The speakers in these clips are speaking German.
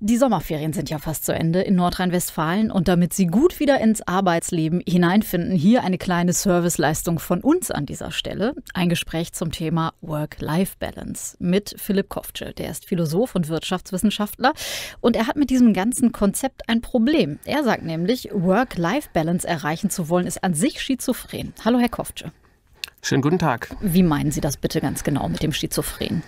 Die Sommerferien sind ja fast zu Ende in Nordrhein-Westfalen und damit Sie gut wieder ins Arbeitsleben hineinfinden, hier eine kleine Serviceleistung von uns an dieser Stelle. Ein Gespräch zum Thema Work-Life-Balance mit Philipp Koftsche. Der ist Philosoph und Wirtschaftswissenschaftler und er hat mit diesem ganzen Konzept ein Problem. Er sagt nämlich, Work-Life-Balance erreichen zu wollen, ist an sich schizophren. Hallo, Herr Koftsche. Schönen guten Tag. Wie meinen Sie das bitte ganz genau mit dem Schizophren?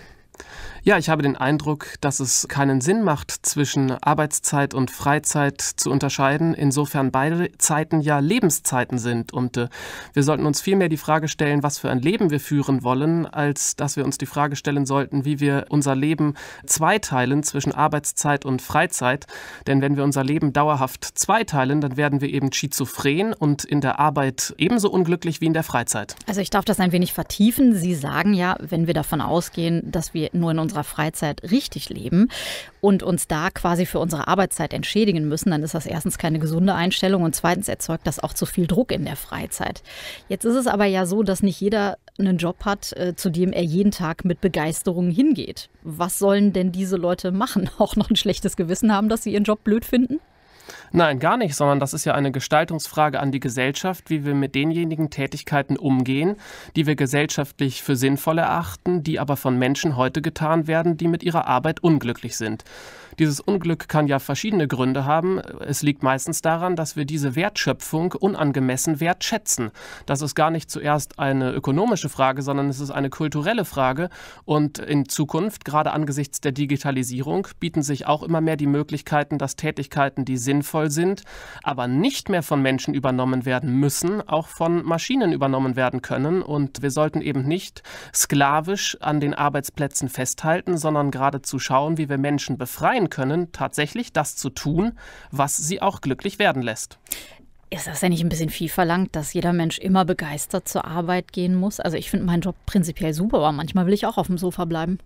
Ja, ich habe den Eindruck, dass es keinen Sinn macht, zwischen Arbeitszeit und Freizeit zu unterscheiden, insofern beide Zeiten ja Lebenszeiten sind. Und äh, wir sollten uns vielmehr die Frage stellen, was für ein Leben wir führen wollen, als dass wir uns die Frage stellen sollten, wie wir unser Leben zweiteilen zwischen Arbeitszeit und Freizeit. Denn wenn wir unser Leben dauerhaft zweiteilen, dann werden wir eben schizophren und in der Arbeit ebenso unglücklich wie in der Freizeit. Also ich darf das ein wenig vertiefen. Sie sagen ja, wenn wir davon ausgehen, dass wir nur in unserer unserer Freizeit richtig leben und uns da quasi für unsere Arbeitszeit entschädigen müssen, dann ist das erstens keine gesunde Einstellung und zweitens erzeugt das auch zu viel Druck in der Freizeit. Jetzt ist es aber ja so, dass nicht jeder einen Job hat, äh, zu dem er jeden Tag mit Begeisterung hingeht. Was sollen denn diese Leute machen? Auch noch ein schlechtes Gewissen haben, dass sie ihren Job blöd finden? Nein, gar nicht, sondern das ist ja eine Gestaltungsfrage an die Gesellschaft, wie wir mit denjenigen Tätigkeiten umgehen, die wir gesellschaftlich für sinnvoll erachten, die aber von Menschen heute getan werden, die mit ihrer Arbeit unglücklich sind. Dieses Unglück kann ja verschiedene Gründe haben. Es liegt meistens daran, dass wir diese Wertschöpfung unangemessen wertschätzen. Das ist gar nicht zuerst eine ökonomische Frage, sondern es ist eine kulturelle Frage. Und in Zukunft, gerade angesichts der Digitalisierung, bieten sich auch immer mehr die Möglichkeiten, dass Tätigkeiten, die sinnvoll sind, aber nicht mehr von Menschen übernommen werden müssen, auch von Maschinen übernommen werden können. Und wir sollten eben nicht sklavisch an den Arbeitsplätzen festhalten, sondern geradezu schauen, wie wir Menschen befreien können, tatsächlich das zu tun, was sie auch glücklich werden lässt. Ist das denn nicht ein bisschen viel verlangt, dass jeder Mensch immer begeistert zur Arbeit gehen muss? Also ich finde meinen Job prinzipiell super, aber manchmal will ich auch auf dem Sofa bleiben.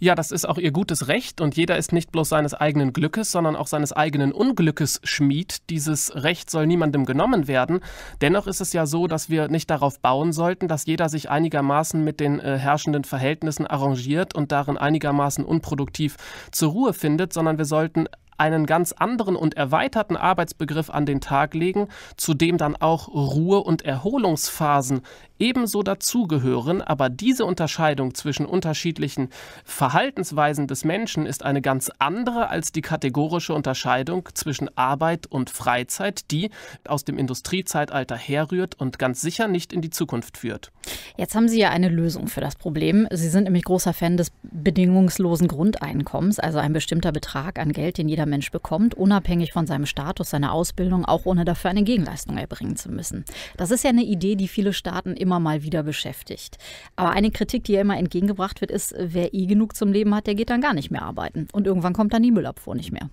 Ja, das ist auch ihr gutes Recht und jeder ist nicht bloß seines eigenen Glückes, sondern auch seines eigenen Unglückes Schmied. Dieses Recht soll niemandem genommen werden. Dennoch ist es ja so, dass wir nicht darauf bauen sollten, dass jeder sich einigermaßen mit den äh, herrschenden Verhältnissen arrangiert und darin einigermaßen unproduktiv zur Ruhe findet, sondern wir sollten einen ganz anderen und erweiterten Arbeitsbegriff an den Tag legen, zu dem dann auch Ruhe- und Erholungsphasen ebenso dazugehören, aber diese Unterscheidung zwischen unterschiedlichen Verhaltensweisen des Menschen ist eine ganz andere als die kategorische Unterscheidung zwischen Arbeit und Freizeit, die aus dem Industriezeitalter herrührt und ganz sicher nicht in die Zukunft führt. Jetzt haben Sie ja eine Lösung für das Problem. Sie sind nämlich großer Fan des bedingungslosen Grundeinkommens, also ein bestimmter Betrag an Geld, den jeder Mensch bekommt, unabhängig von seinem Status, seiner Ausbildung, auch ohne dafür eine Gegenleistung erbringen zu müssen. Das ist ja eine Idee, die viele Staaten immer immer mal wieder beschäftigt. Aber eine Kritik, die ja immer entgegengebracht wird, ist, wer eh genug zum Leben hat, der geht dann gar nicht mehr arbeiten. Und irgendwann kommt dann die Müllabfuhr nicht mehr.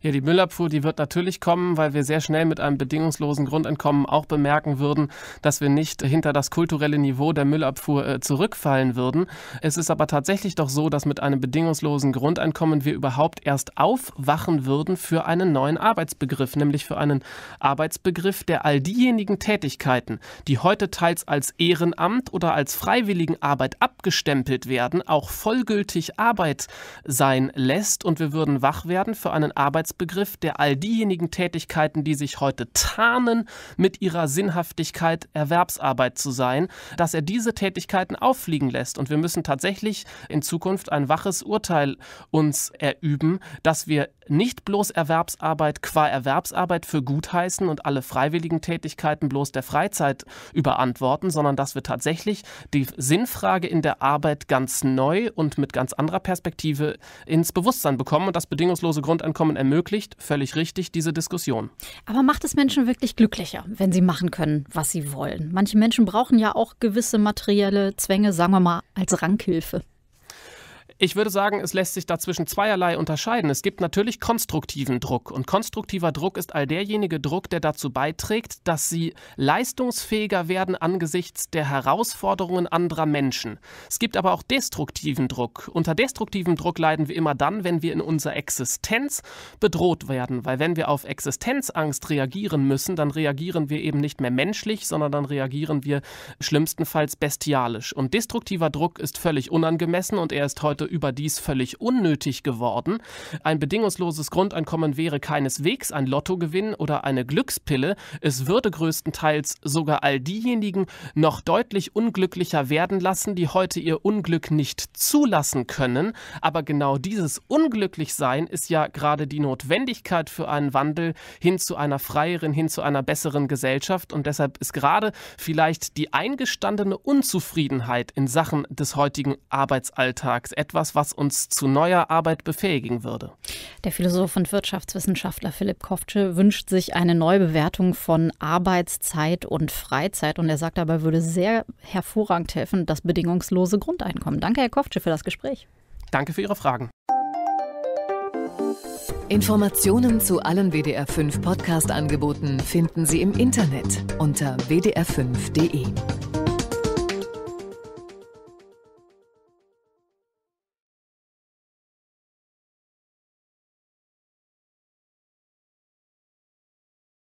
Ja, die Müllabfuhr, die wird natürlich kommen, weil wir sehr schnell mit einem bedingungslosen Grundeinkommen auch bemerken würden, dass wir nicht hinter das kulturelle Niveau der Müllabfuhr äh, zurückfallen würden. Es ist aber tatsächlich doch so, dass mit einem bedingungslosen Grundeinkommen wir überhaupt erst aufwachen würden für einen neuen Arbeitsbegriff, nämlich für einen Arbeitsbegriff, der all diejenigen Tätigkeiten, die heute teils als Ehrenamt oder als freiwilligen Arbeit abgestempelt werden, auch vollgültig Arbeit sein lässt und wir würden wach werden für einen Arbeitsbegriff, Arbeitsbegriff, der all diejenigen Tätigkeiten, die sich heute tarnen, mit ihrer Sinnhaftigkeit Erwerbsarbeit zu sein, dass er diese Tätigkeiten auffliegen lässt. Und wir müssen tatsächlich in Zukunft ein waches Urteil uns erüben, dass wir nicht bloß Erwerbsarbeit qua Erwerbsarbeit für gut heißen und alle freiwilligen Tätigkeiten bloß der Freizeit überantworten, sondern dass wir tatsächlich die Sinnfrage in der Arbeit ganz neu und mit ganz anderer Perspektive ins Bewusstsein bekommen und das bedingungslose Grundeinkommen ermöglicht, völlig richtig, diese Diskussion. Aber macht es Menschen wirklich glücklicher, wenn sie machen können, was sie wollen? Manche Menschen brauchen ja auch gewisse materielle Zwänge, sagen wir mal, als Ranghilfe. Ich würde sagen, es lässt sich dazwischen zweierlei unterscheiden. Es gibt natürlich konstruktiven Druck. Und konstruktiver Druck ist all derjenige Druck, der dazu beiträgt, dass sie leistungsfähiger werden angesichts der Herausforderungen anderer Menschen. Es gibt aber auch destruktiven Druck. Unter destruktivem Druck leiden wir immer dann, wenn wir in unserer Existenz bedroht werden. Weil wenn wir auf Existenzangst reagieren müssen, dann reagieren wir eben nicht mehr menschlich, sondern dann reagieren wir schlimmstenfalls bestialisch. Und destruktiver Druck ist völlig unangemessen und er ist heute Grundrechte überdies völlig unnötig geworden. Ein bedingungsloses Grundeinkommen wäre keineswegs ein Lottogewinn oder eine Glückspille. Es würde größtenteils sogar all diejenigen noch deutlich unglücklicher werden lassen, die heute ihr Unglück nicht zulassen können. Aber genau dieses Unglücklichsein ist ja gerade die Notwendigkeit für einen Wandel hin zu einer freieren, hin zu einer besseren Gesellschaft. Und deshalb ist gerade vielleicht die eingestandene Unzufriedenheit in Sachen des heutigen Arbeitsalltags etwas, etwas, was uns zu neuer Arbeit befähigen würde. Der Philosoph und Wirtschaftswissenschaftler Philipp Koftsche wünscht sich eine Neubewertung von Arbeitszeit und Freizeit. Und er sagt, dabei würde sehr hervorragend helfen, das bedingungslose Grundeinkommen. Danke, Herr Koftsche, für das Gespräch. Danke für Ihre Fragen. Informationen zu allen WDR 5 Podcast-Angeboten finden Sie im Internet unter wdr5.de.